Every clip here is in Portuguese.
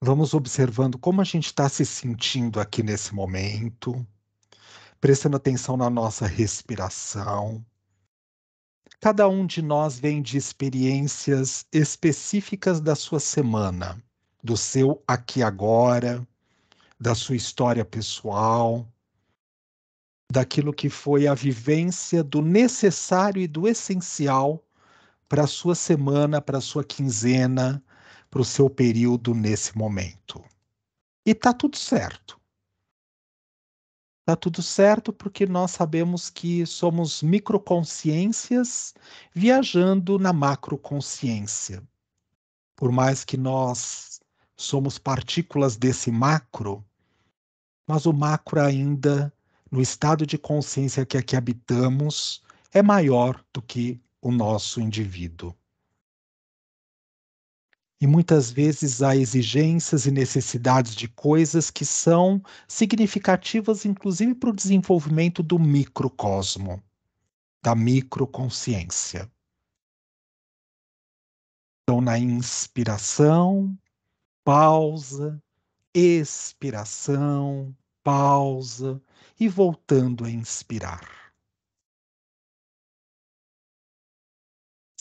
Vamos observando como a gente está se sentindo aqui nesse momento, prestando atenção na nossa respiração. Cada um de nós vem de experiências específicas da sua semana, do seu aqui agora, da sua história pessoal, daquilo que foi a vivência do necessário e do essencial para a sua semana, para a sua quinzena, para o seu período nesse momento. E tá tudo certo. Tá tudo certo porque nós sabemos que somos microconsciências viajando na macroconsciência. Por mais que nós somos partículas desse macro, mas o macro ainda, no estado de consciência que aqui habitamos, é maior do que o nosso indivíduo. E muitas vezes há exigências e necessidades de coisas que são significativas, inclusive, para o desenvolvimento do microcosmo, da microconsciência. Então, na inspiração, pausa, expiração, pausa e voltando a inspirar.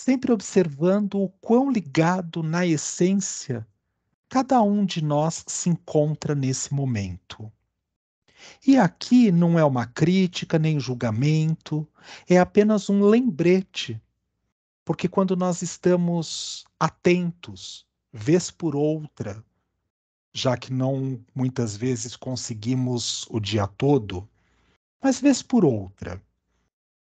sempre observando o quão ligado na essência cada um de nós se encontra nesse momento. E aqui não é uma crítica nem julgamento, é apenas um lembrete. Porque quando nós estamos atentos, vez por outra, já que não muitas vezes conseguimos o dia todo, mas vez por outra,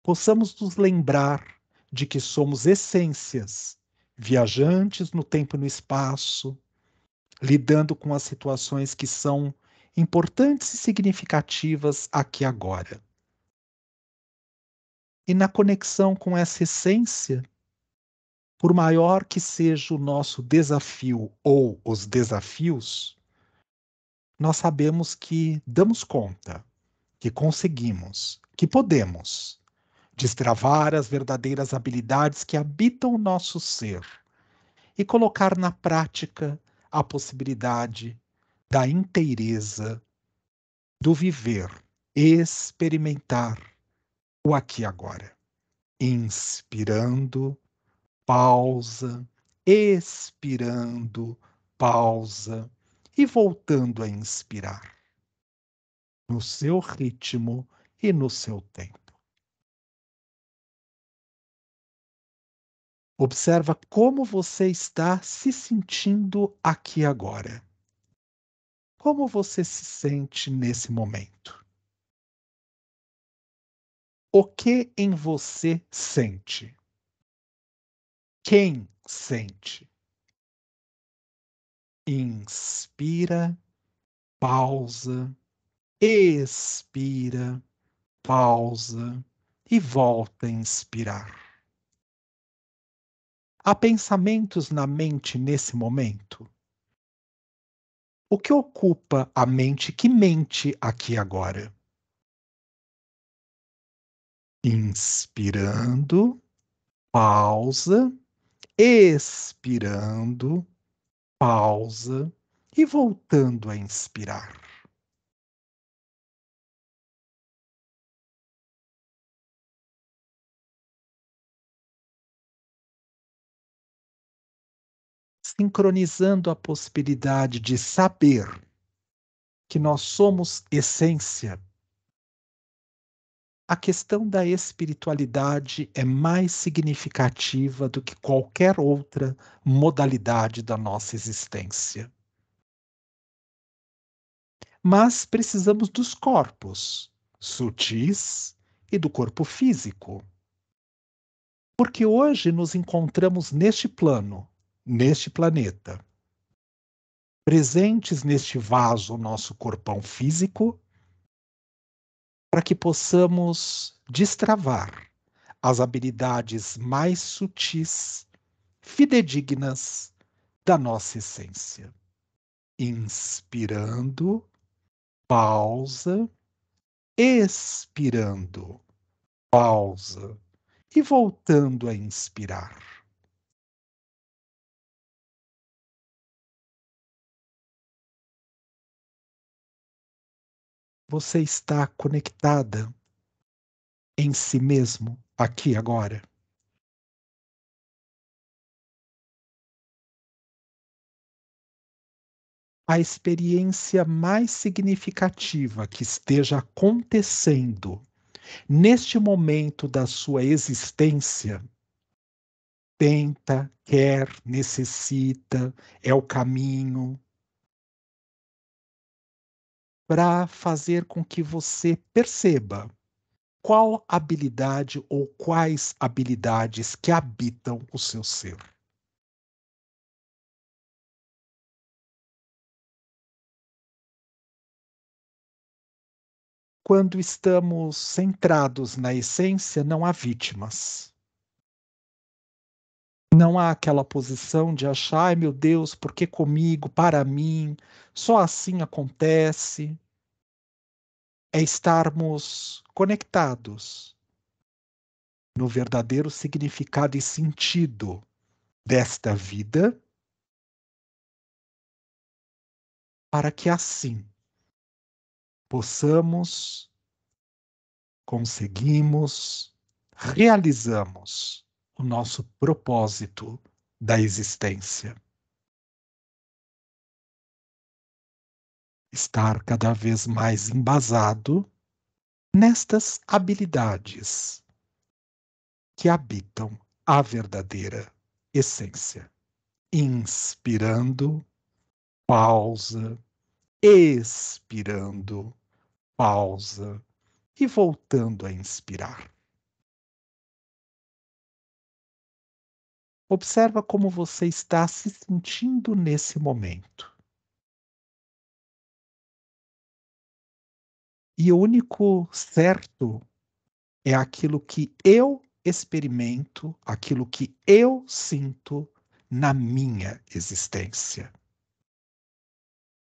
possamos nos lembrar de que somos essências, viajantes no tempo e no espaço, lidando com as situações que são importantes e significativas aqui agora. E na conexão com essa essência, por maior que seja o nosso desafio ou os desafios, nós sabemos que damos conta, que conseguimos, que podemos destravar as verdadeiras habilidades que habitam o nosso ser e colocar na prática a possibilidade da inteireza do viver, experimentar o aqui e agora. Inspirando, pausa, expirando, pausa e voltando a inspirar. No seu ritmo e no seu tempo. Observa como você está se sentindo aqui agora. Como você se sente nesse momento? O que em você sente? Quem sente? Inspira, pausa, expira, pausa e volta a inspirar. Há pensamentos na mente nesse momento? O que ocupa a mente que mente aqui agora? Inspirando, pausa, expirando, pausa e voltando a inspirar. sincronizando a possibilidade de saber que nós somos essência, a questão da espiritualidade é mais significativa do que qualquer outra modalidade da nossa existência. Mas precisamos dos corpos sutis e do corpo físico. Porque hoje nos encontramos neste plano, neste planeta. Presentes neste vaso, nosso corpão físico, para que possamos destravar as habilidades mais sutis, fidedignas da nossa essência. Inspirando, pausa, expirando, pausa e voltando a inspirar. Você está conectada em si mesmo, aqui agora. a experiência mais significativa que esteja acontecendo neste momento da sua existência, tenta, quer, necessita, é o caminho, para fazer com que você perceba qual habilidade ou quais habilidades que habitam o seu ser. Quando estamos centrados na essência, não há vítimas. Não há aquela posição de achar, ai meu Deus, por que comigo, para mim, só assim acontece. É estarmos conectados no verdadeiro significado e sentido desta vida, para que assim possamos, conseguimos, realizamos o nosso propósito da existência. Estar cada vez mais embasado nestas habilidades que habitam a verdadeira essência, inspirando, pausa, expirando, pausa e voltando a inspirar. Observa como você está se sentindo nesse momento. E o único certo é aquilo que eu experimento, aquilo que eu sinto na minha existência.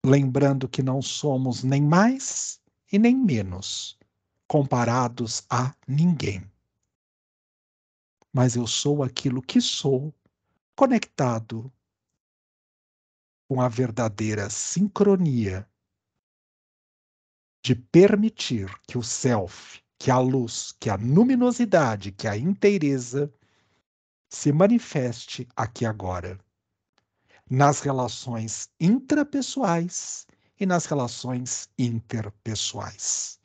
Lembrando que não somos nem mais e nem menos comparados a ninguém mas eu sou aquilo que sou, conectado com a verdadeira sincronia de permitir que o self, que a luz, que a luminosidade, que a inteireza se manifeste aqui agora, nas relações intrapessoais e nas relações interpessoais.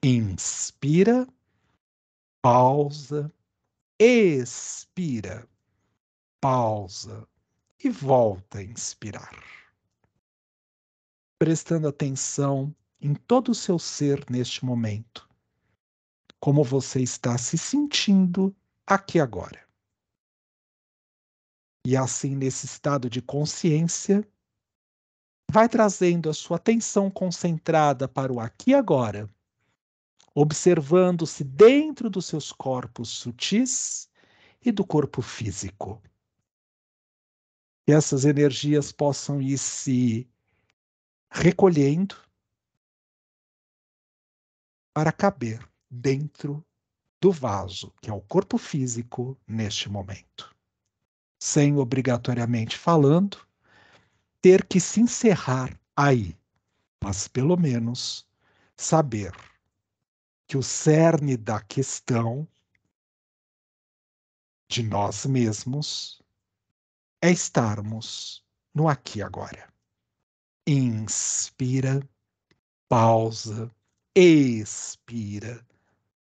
Inspira, pausa, expira, pausa e volta a inspirar. Prestando atenção em todo o seu ser neste momento. Como você está se sentindo aqui agora. E assim, nesse estado de consciência, vai trazendo a sua atenção concentrada para o aqui e agora observando-se dentro dos seus corpos sutis e do corpo físico. Que essas energias possam ir se recolhendo para caber dentro do vaso, que é o corpo físico, neste momento. Sem obrigatoriamente falando, ter que se encerrar aí, mas pelo menos saber que o cerne da questão de nós mesmos é estarmos no aqui e agora. Inspira, pausa, expira,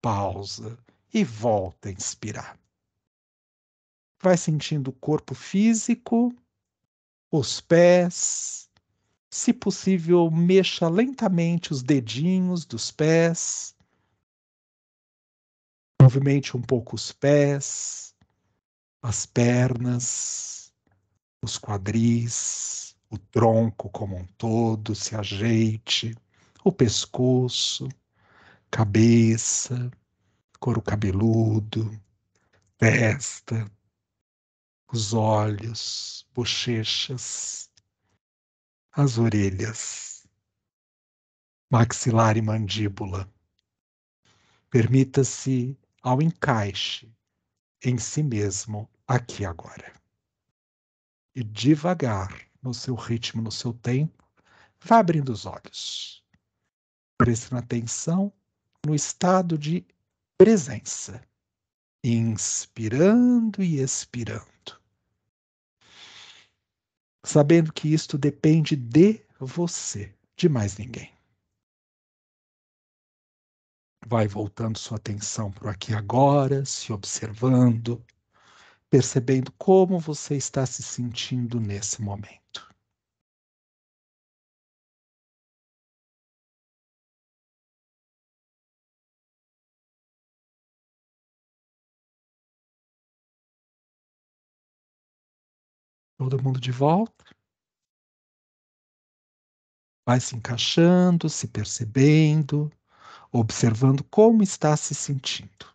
pausa e volta a inspirar. Vai sentindo o corpo físico, os pés. Se possível, mexa lentamente os dedinhos dos pés Movimente um pouco os pés, as pernas, os quadris, o tronco como um todo, se ajeite, o pescoço, cabeça, couro cabeludo, testa, os olhos, bochechas, as orelhas, maxilar e mandíbula. Permita-se ao encaixe em si mesmo aqui e agora. E devagar, no seu ritmo, no seu tempo, vá abrindo os olhos. Prestando atenção no estado de presença, inspirando e expirando. Sabendo que isto depende de você, de mais ninguém. Vai voltando sua atenção para o aqui e agora, se observando, percebendo como você está se sentindo nesse momento. Todo mundo de volta? Vai se encaixando, se percebendo observando como está se sentindo.